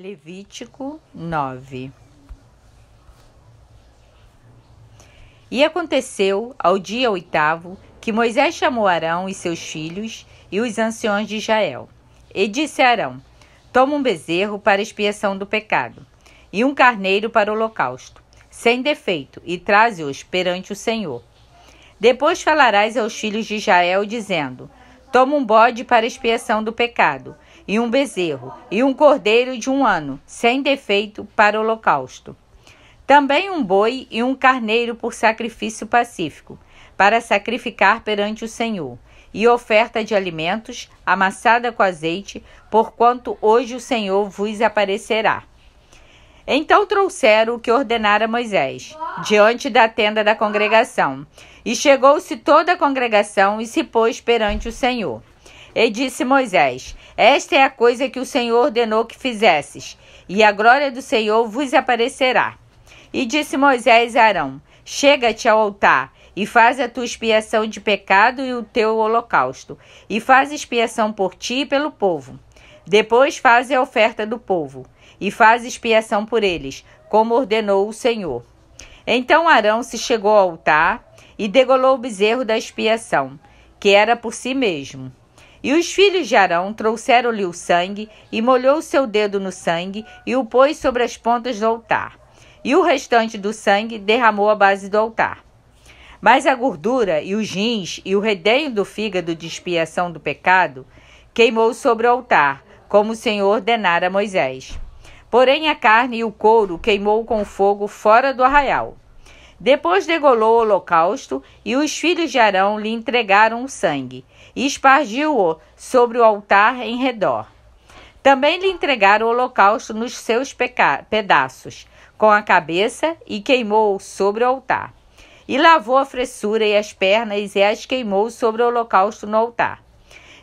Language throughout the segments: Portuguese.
Levítico 9 E aconteceu ao dia oitavo que Moisés chamou Arão e seus filhos e os anciões de Israel. E disse a Arão: Toma um bezerro para expiação do pecado e um carneiro para o holocausto, sem defeito, e traze-os perante o Senhor. Depois falarás aos filhos de Israel, dizendo: Toma um bode para expiação do pecado e um bezerro, e um cordeiro de um ano, sem defeito, para o holocausto. Também um boi e um carneiro por sacrifício pacífico, para sacrificar perante o Senhor, e oferta de alimentos, amassada com azeite, porquanto hoje o Senhor vos aparecerá. Então trouxeram o que ordenara Moisés, diante da tenda da congregação. E chegou-se toda a congregação e se pôs perante o Senhor. E disse Moisés: Esta é a coisa que o Senhor ordenou que fizesses, e a glória do Senhor vos aparecerá. E disse Moisés a Arão: Chega-te ao altar e faz a tua expiação de pecado e o teu holocausto, e faz expiação por ti e pelo povo. Depois faz a oferta do povo, e faz expiação por eles, como ordenou o Senhor. Então Arão se chegou ao altar e degolou o bezerro da expiação, que era por si mesmo. E os filhos de Arão trouxeram-lhe o sangue, e molhou seu dedo no sangue, e o pôs sobre as pontas do altar. E o restante do sangue derramou à base do altar. Mas a gordura e os rins e o redenho do fígado de expiação do pecado queimou sobre o altar, como o Senhor ordenara a Moisés. Porém, a carne e o couro queimou com fogo fora do arraial. Depois degolou o holocausto e os filhos de Arão lhe entregaram o sangue e espargiu-o sobre o altar em redor. Também lhe entregaram o holocausto nos seus pedaços, com a cabeça, e queimou-o sobre o altar. E lavou a fressura e as pernas e as queimou sobre o holocausto no altar.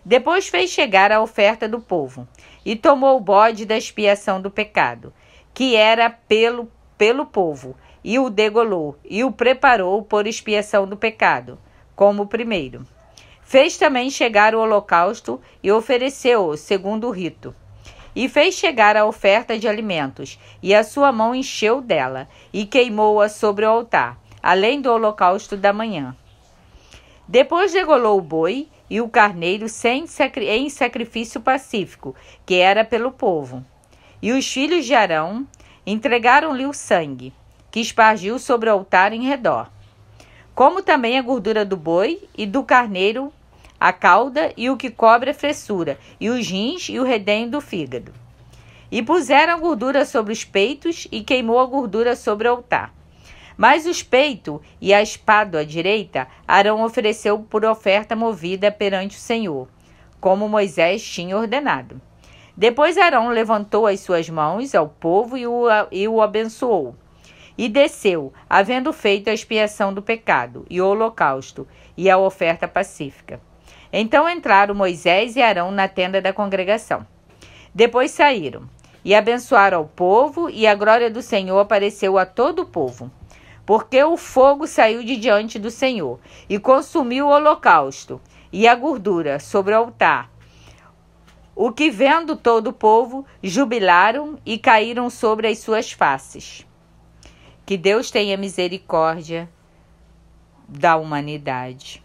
Depois fez chegar a oferta do povo e tomou o bode da expiação do pecado, que era pelo, pelo povo, e o degolou e o preparou por expiação do pecado, como o primeiro. Fez também chegar o holocausto e ofereceu-o segundo o rito. E fez chegar a oferta de alimentos, e a sua mão encheu dela, e queimou-a sobre o altar, além do holocausto da manhã. Depois degolou o boi e o carneiro sem sacri em sacrifício pacífico, que era pelo povo. E os filhos de Arão entregaram-lhe o sangue que espargiu sobre o altar em redor, como também a gordura do boi e do carneiro, a cauda e o que cobre a fressura, e os rins e o redenho do fígado. E puseram a gordura sobre os peitos e queimou a gordura sobre o altar. Mas os peitos e a espada à direita, Arão ofereceu por oferta movida perante o Senhor, como Moisés tinha ordenado. Depois Arão levantou as suas mãos ao povo e o, e o abençoou. E desceu, havendo feito a expiação do pecado, e o holocausto, e a oferta pacífica. Então entraram Moisés e Arão na tenda da congregação. Depois saíram, e abençoaram o povo, e a glória do Senhor apareceu a todo o povo. Porque o fogo saiu de diante do Senhor, e consumiu o holocausto, e a gordura sobre o altar. O que vendo todo o povo, jubilaram e caíram sobre as suas faces. Que Deus tenha misericórdia da humanidade.